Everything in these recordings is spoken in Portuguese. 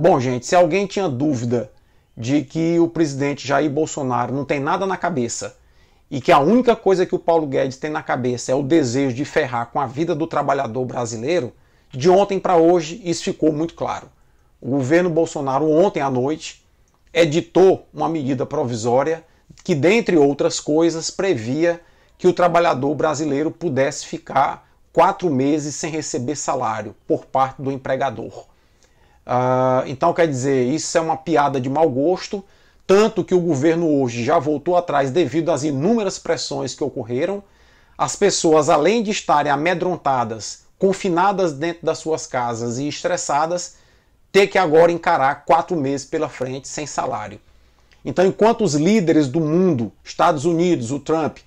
Bom, gente, se alguém tinha dúvida de que o presidente Jair Bolsonaro não tem nada na cabeça e que a única coisa que o Paulo Guedes tem na cabeça é o desejo de ferrar com a vida do trabalhador brasileiro, de ontem para hoje isso ficou muito claro. O governo Bolsonaro, ontem à noite, editou uma medida provisória que, dentre outras coisas, previa que o trabalhador brasileiro pudesse ficar quatro meses sem receber salário por parte do empregador. Ah, então, quer dizer, isso é uma piada de mau gosto, tanto que o governo hoje já voltou atrás devido às inúmeras pressões que ocorreram. As pessoas, além de estarem amedrontadas, confinadas dentro das suas casas e estressadas, ter que agora encarar quatro meses pela frente sem salário. Então, enquanto os líderes do mundo, Estados Unidos, o Trump,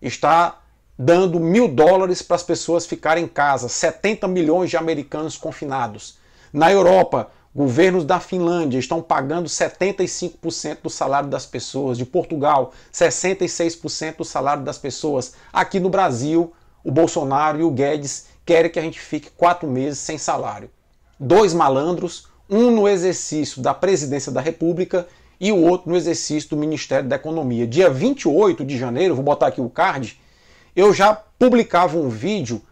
está dando mil dólares para as pessoas ficarem em casa, 70 milhões de americanos confinados. Na Europa, Governos da Finlândia estão pagando 75% do salário das pessoas, de Portugal, 66% do salário das pessoas. Aqui no Brasil, o Bolsonaro e o Guedes querem que a gente fique quatro meses sem salário. Dois malandros, um no exercício da presidência da República e o outro no exercício do Ministério da Economia. Dia 28 de janeiro, vou botar aqui o card, eu já publicava um vídeo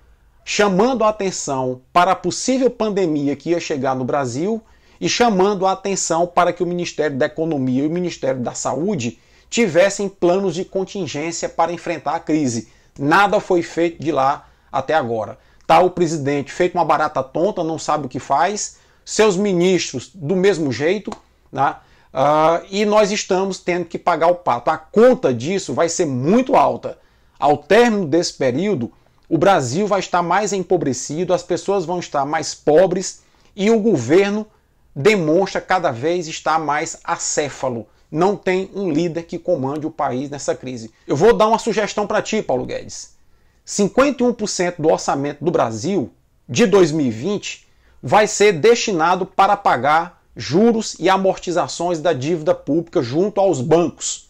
chamando a atenção para a possível pandemia que ia chegar no Brasil e chamando a atenção para que o Ministério da Economia e o Ministério da Saúde tivessem planos de contingência para enfrentar a crise. Nada foi feito de lá até agora. Tá o presidente feito uma barata tonta, não sabe o que faz, seus ministros do mesmo jeito, né? Uh, e nós estamos tendo que pagar o pato. A conta disso vai ser muito alta. Ao término desse período, o Brasil vai estar mais empobrecido, as pessoas vão estar mais pobres e o governo demonstra cada vez estar mais acéfalo. Não tem um líder que comande o país nessa crise. Eu vou dar uma sugestão para ti, Paulo Guedes. 51% do orçamento do Brasil de 2020 vai ser destinado para pagar juros e amortizações da dívida pública junto aos bancos.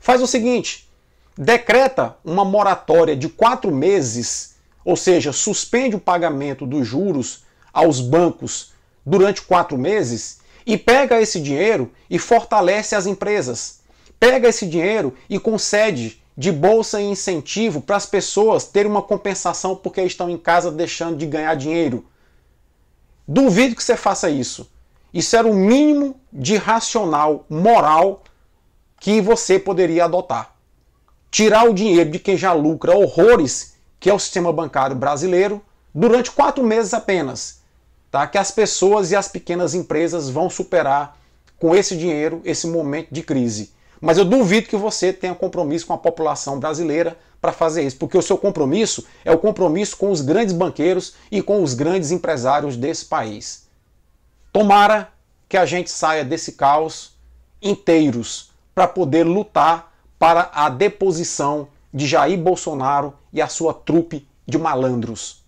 Faz o seguinte, decreta uma moratória de quatro meses, ou seja, suspende o pagamento dos juros aos bancos durante quatro meses e pega esse dinheiro e fortalece as empresas. Pega esse dinheiro e concede de bolsa e incentivo para as pessoas terem uma compensação porque estão em casa deixando de ganhar dinheiro. Duvido que você faça isso. Isso era o mínimo de racional moral que você poderia adotar tirar o dinheiro de quem já lucra horrores, que é o sistema bancário brasileiro, durante quatro meses apenas, tá? que as pessoas e as pequenas empresas vão superar com esse dinheiro esse momento de crise. Mas eu duvido que você tenha compromisso com a população brasileira para fazer isso, porque o seu compromisso é o compromisso com os grandes banqueiros e com os grandes empresários desse país. Tomara que a gente saia desse caos inteiros para poder lutar para a deposição de Jair Bolsonaro e a sua trupe de malandros.